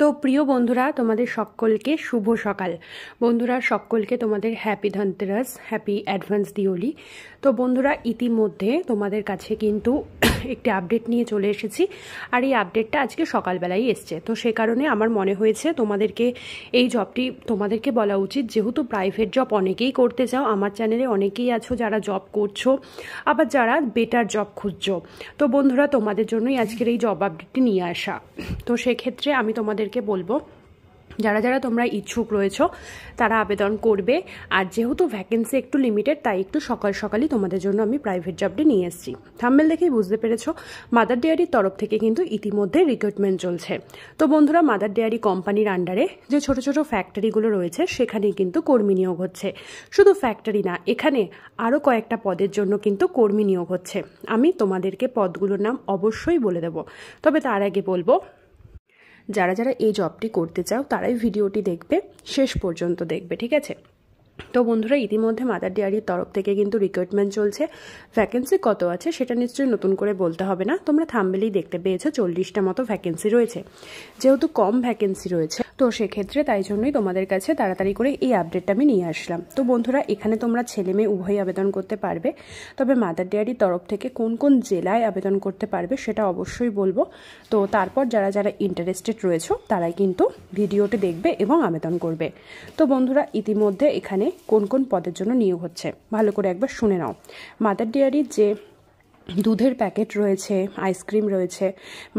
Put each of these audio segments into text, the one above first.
তো প্রিয় বন্ধুরা তোমাদের সকলকে শুভ সকাল বন্ধুরা সকলকে তোমাদের happy Dhanteras happy advance Diwali তো বন্ধুরা ইতিমধ্যে তোমাদের কাছে কিন্তু একটি আপডেট নিয়ে চলে এসেছি আর এই আপডেটটা আজকে সকালবেলাই এসছে তো সে কারণে আমার মনে হয়েছে তোমাদেরকে এই জবটি তোমাদেরকে বলা উচিত যেহেতু প্রাইভেট জব অনেকেই করতে চাও আমার চ্যানেলে অনেকেই আছো যারা জব করছো আবার যারা বেটার জব খুঁজছো তো বন্ধুরা তোমাদের জন্যই আজকের এই জব আপডেটটি নিয়ে আসা তো সেক্ষেত্রে আমি তোমাদেরকে বলবো যারা যারা তোমরা ইচ্ছুক রয়েছ তারা আবেদন করবে আর যেহেতু ভ্যাকেন্সি একটু লিমিটেড তাই একটু সকাল সকালই তোমাদের জন্য আমি প্রাইভেট জবটি নিয়ে এসেছি থাম্বেল দেখেই বুঝতে পেরেছো মাদার ডেয়ারির তরফ থেকে কিন্তু ইতিমধ্যে রিক্রুটমেন্ট চলছে তো বন্ধুরা মাদার ডেয়ারি কোম্পানির আন্ডারে যে ছোট ছোট ফ্যাক্টরিগুলো রয়েছে সেখানেই কিন্তু কর্মী নিয়োগ হচ্ছে শুধু ফ্যাক্টরি না এখানে আরও কয়েকটা পদের জন্য কিন্তু কর্মী নিয়োগ হচ্ছে আমি তোমাদেরকে পদগুলোর নাম অবশ্যই বলে দেব তবে তার আগে বলবো যারা যারা এই জবটি করতে চাও তারাই ভিডিওটি দেখবে শেষ পর্যন্ত দেখবে ঠিক আছে তো বন্ধুরা ইতিমধ্যে মাদার ডেয়ারির তরফ থেকে কিন্তু রিক্রুটমেন্ট চলছে ভ্যাকেন্সি কত আছে সেটা নিশ্চয়ই নতুন করে বলতে হবে না তোমরা থামবেলেই দেখতে পেয়েছো চল্লিশটা মতো ভ্যাকেন্সি রয়েছে যেহেতু কম ভ্যাকেন্সি রয়েছে তো সেক্ষেত্রে তাই জন্যই তোমাদের কাছে তাড়াতাড়ি করে এই আপডেটটা আমি নিয়ে আসলাম তো বন্ধুরা এখানে তোমরা ছেলে মেয়ে উভয়ই আবেদন করতে পারবে তবে মাদার ডেয়ারির তরফ থেকে কোন কোন জেলায় আবেদন করতে পারবে সেটা অবশ্যই বলবো তো তারপর যারা যারা ইন্টারেস্টেড রয়েছে তারাই কিন্তু ভিডিওটি দেখবে এবং আবেদন করবে তো বন্ধুরা ইতিমধ্যে এখানে কোন কোন পদের জন্য নিয়োগ হচ্ছে ভালো করে একবার শুনে নাও মাদার ডেয়ারির যে দুধের প্যাকেট রয়েছে আইসক্রিম রয়েছে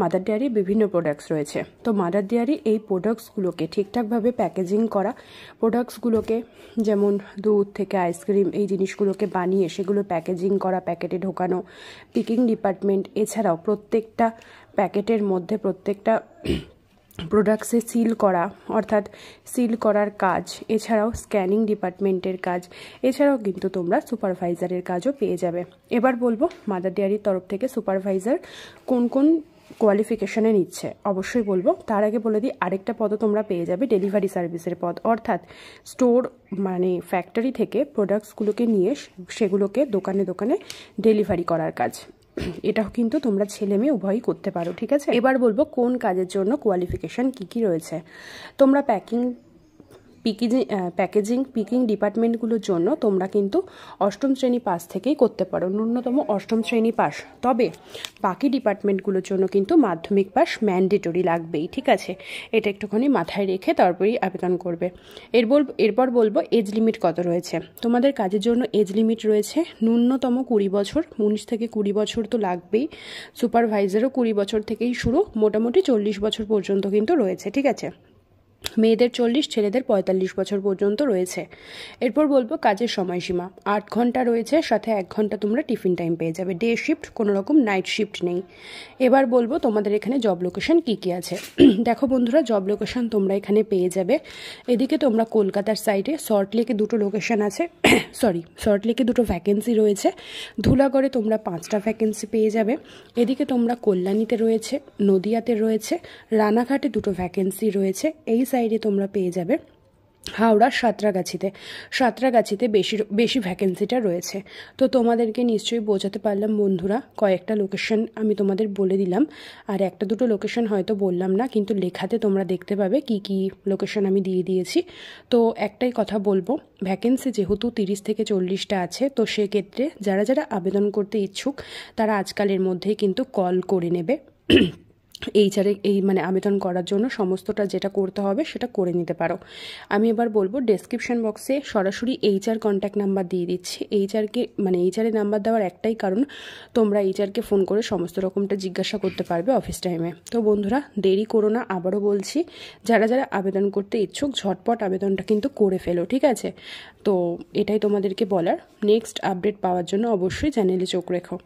মাদার ডেয়ারি বিভিন্ন প্রোডাক্টস রয়েছে তো মাদার ডেয়ারি এই প্রোডাক্টসগুলোকে ঠিকঠাকভাবে প্যাকেজিং করা প্রোডাক্টসগুলোকে যেমন দুধ থেকে আইসক্রিম এই জিনিসগুলোকে বানিয়ে সেগুলো প্যাকেজিং করা প্যাকেটে ঢোকানো পিকিং ডিপার্টমেন্ট এছাড়াও প্রত্যেকটা প্যাকেটের মধ্যে প্রত্যেকটা প্রোডাক্টসে সিল করা অর্থাৎ সিল করার কাজ এছাড়াও স্ক্যানিং ডিপার্টমেন্টের কাজ এছাড়াও কিন্তু তোমরা সুপারভাইজারের কাজও পেয়ে যাবে এবার বলবো মাদার ডেয়ারির তরফ থেকে সুপারভাইজার কোন কোন কোয়ালিফিকেশনে নিচ্ছে অবশ্যই বলবো তার আগে বলে দিই আরেকটা পদও তোমরা পেয়ে যাবে ডেলিভারি সার্ভিসের পদ অর্থাৎ স্টোর মানে ফ্যাক্টরি থেকে প্রোডাক্টসগুলোকে নিয়ে সেগুলোকে দোকানে দোকানে ডেলিভারি করার কাজ এটাও কিন্তু তোমরা ছেলে মেয়ে উভয়ই করতে পারো ঠিক আছে এবার বলবো কোন কাজের জন্য কোয়ালিফিকেশান কি কি রয়েছে তোমরা প্যাকিং পিকিজিং প্যাকেজিং পিকিং ডিপার্টমেন্টগুলোর জন্য তোমরা কিন্তু অষ্টম শ্রেণী পাস থেকেই করতে পারো ন্যূনতম অষ্টম শ্রেণী পাস তবে বাকি ডিপার্টমেন্টগুলোর জন্য কিন্তু মাধ্যমিক পাস ম্যান্ডেটরি লাগবেই ঠিক আছে এটা একটুখানি মাথায় রেখে তারপরেই আবেদন করবে এর বল এরপর বলবো এজ লিমিট কত রয়েছে তোমাদের কাজের জন্য এজ লিমিট রয়েছে ন্যূনতম কুড়ি বছর উনিশ থেকে কুড়ি বছর তো লাগবেই সুপারভাইজারও কুড়ি বছর থেকেই শুরু মোটামুটি চল্লিশ বছর পর্যন্ত কিন্তু রয়েছে ঠিক আছে মেয়েদের চল্লিশ ছেলেদের পঁয়তাল্লিশ বছর পর্যন্ত রয়েছে এরপর বলবো কাজের সময়সীমা আট ঘন্টা রয়েছে সাথে এক ঘন্টা তোমরা টিফিন টাইম পেয়ে যাবে ডে শিফট কোনো রকম নাইট শিফট নেই এবার বলবো তোমাদের এখানে জব লোকেশন কী কী আছে দেখো বন্ধুরা জব লোকেশন তোমরা এখানে পেয়ে যাবে এদিকে তোমরা কলকাতার সাইডে সল্ট লেকে দুটো লোকেশন আছে সরি সল্ট লেকে দুটো ভ্যাকেন্সি রয়েছে ধুলাগড়ে তোমরা পাঁচটা ভ্যাকেন্সি পেয়ে যাবে এদিকে তোমরা কল্যাণীতে রয়েছে নদিয়াতে রয়েছে রানাঘাটে দুটো ভ্যাকেন্সি রয়েছে এই সাইডে তোমরা পেয়ে যাবে হাওড়ার সাঁতরাগাছিতে সাঁতরাগাছিতে বেশি বেশি ভ্যাকেন্সিটা রয়েছে তো তোমাদেরকে নিশ্চয়ই বোঝাতে পারলাম বন্ধুরা কয়েকটা লোকেশন আমি তোমাদের বলে দিলাম আর একটা দুটো লোকেশন হয়তো বললাম না কিন্তু লেখাতে তোমরা দেখতে পাবে কি কি লোকেশন আমি দিয়ে দিয়েছি তো একটাই কথা বলবো ভ্যাকেন্সি যেহেতু তিরিশ থেকে চল্লিশটা আছে তো সেক্ষেত্রে যারা যারা আবেদন করতে ইচ্ছুক তারা আজকালের মধ্যেই কিন্তু কল করে নেবে এইচআরে এই মানে আবেদন করার জন্য সমস্তটা যেটা করতে হবে সেটা করে নিতে পারো আমি এবার বলবো ডেসক্রিপশন বক্সে সরাসরি এইচআর কন্ট্যাক্ট নাম্বার দিয়ে দিচ্ছি এইচআরকে মানে এইচআরের নাম্বার দেওয়ার একটাই কারণ তোমরা এইচআরকে ফোন করে সমস্ত রকমটা জিজ্ঞাসা করতে পারবে অফিস টাইমে তো বন্ধুরা দেরি করো না আবারও বলছি যারা যারা আবেদন করতে ইচ্ছুক ঝটপট আবেদনটা কিন্তু করে ফেলো ঠিক আছে তো এটাই তোমাদেরকে বলার নেক্সট আপডেট পাওয়ার জন্য অবশ্যই চ্যানেলে চোখ রেখো